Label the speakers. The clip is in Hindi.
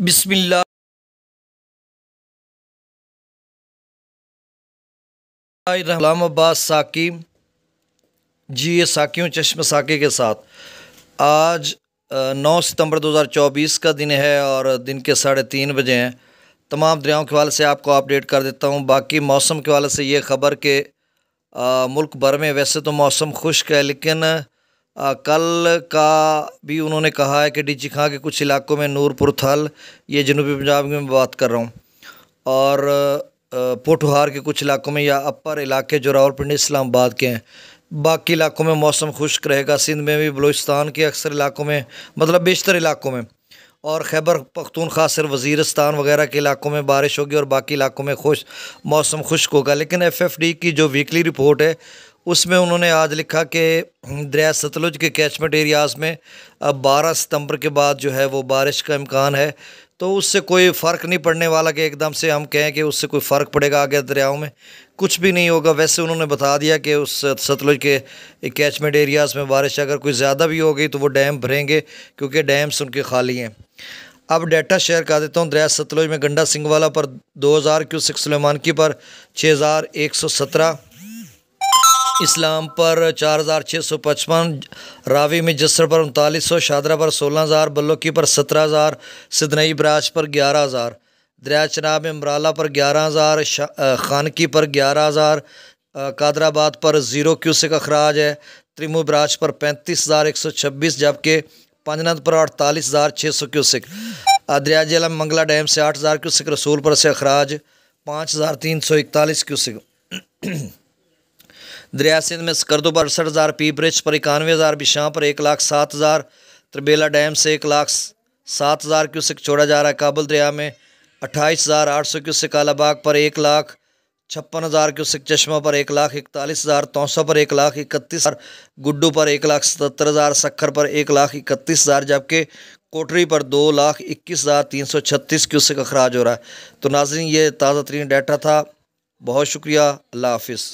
Speaker 1: बिस्मिल्लाह अब्बास साकी जी ये साकियों चश्म साकी के साथ आज नौ सितंबर 2024 का दिन है और दिन के साढ़े तीन बजे हैं तमाम दरियाओं के हवाले से आपको अपडेट कर देता हूँ बाकी मौसम के हवाले से ये ख़बर के मुल्क भर में वैसे तो मौसम खुश्क है लेकिन आ, कल का भी उन्होंने कहा है कि डी खां के कुछ इलाकों में नूरपुर थल ये जनूबी पंजाब में बात कर रहा हूँ और पोठहार के कुछ इलाकों में या अपर इलाके जो रावलपिंडी इस्लामाबाद के हैं बाकी इलाकों में मौसम खुश्क रहेगा सिंध में भी बलूचिस्तान के अक्सर इलाकों में मतलब बेशतर इलाकों में और खैबर पख्तूनख्वा सिर्फ वजीरस्तान वगैरह के इलाकों में बारिश होगी और बाकी इलाकों में खुश मौसम खुश्क होगा लेकिन एफ एफ डी की जो वीकली रिपोर्ट है उसमें उन्होंने आज लिखा कि दरिया सतलुज के कैचमेंट एरियाज़ में अब 12 सितंबर के बाद जो है वो बारिश का इम्कान है तो उससे कोई फ़र्क नहीं पड़ने वाला कि एकदम से हम कहें कि उससे कोई फ़र्क पड़ेगा आगे दरियाओं में कुछ भी नहीं होगा वैसे उन्होंने बता दिया कि उस सतलुज के कैचमेंट एरियाज़ में बारिश अगर कोई ज़्यादा भी हो गई तो वो डैम भरेंगे क्योंकि डैम्स उनके खाली हैं अब डेटा शेयर कर देता हूँ दरिया सतलुज में गंडा सिंह वाला पर दो हज़ार क्यूसिक सलेमानकी पर छः हज़ार एक सौ सत्रह इस्लाम पर चार हज़ार छः सौ पचपन रावी में जसर पर उनतालीस सौ शादरा पर सोलह हज़ार बल्लोकी पर सत्रह हज़ार सिदनई बराज पर ग्यारह हज़ार दरिया चनाब अमराला पर ग्यारह हज़ार खानकी पर ग्यारह हज़ार कादराबाद पर ज़ीरो क्यूसिक अखराज है त्रिमु बराज पर पैंतीस हज़ार एक सौ छब्बीस जबकि पंजनंद पर अड़तालीस हज़ार छः सौ क्यूसिक दरिया जिला मंगला डैम से आठ हज़ार क्यूसिक रसूलपुर से अखराज पाँच हज़ार तीन सौ इकतालीस क्यूसिक दरिया सिंध में स्कर्दो पर अड़सठ हज़ार पी ब्रिज पर इक्यानवे हज़ार बिशाह पर एक लाख सात हज़ार त्रिबेला डैम से एक लाख सात हज़ार क्यूसिक छोड़ा जा रहा है काबुल दरिया में अट्ठाईस हज़ार आठ सौ क्यूसिक आलाबाग पर एक लाख छप्पन हज़ार क्यूसिक चश्मा पर एक लाख इकतालीस हज़ार तौसा पर एक लाख इकतीस हज़ार गुड्डू पर एक लाख सतर हज़ार सखर पर एक लाख इकतीस हज़ार जबकि कोटरी पर दो लाख इक्कीस हज़ार तीन सौ छत्तीस क्यूसिक अखराज हो रहा है तो नाजरीन ये ताज़ा तरीन डाटा था बहुत शुक्रिया अल्लाह हाफिज़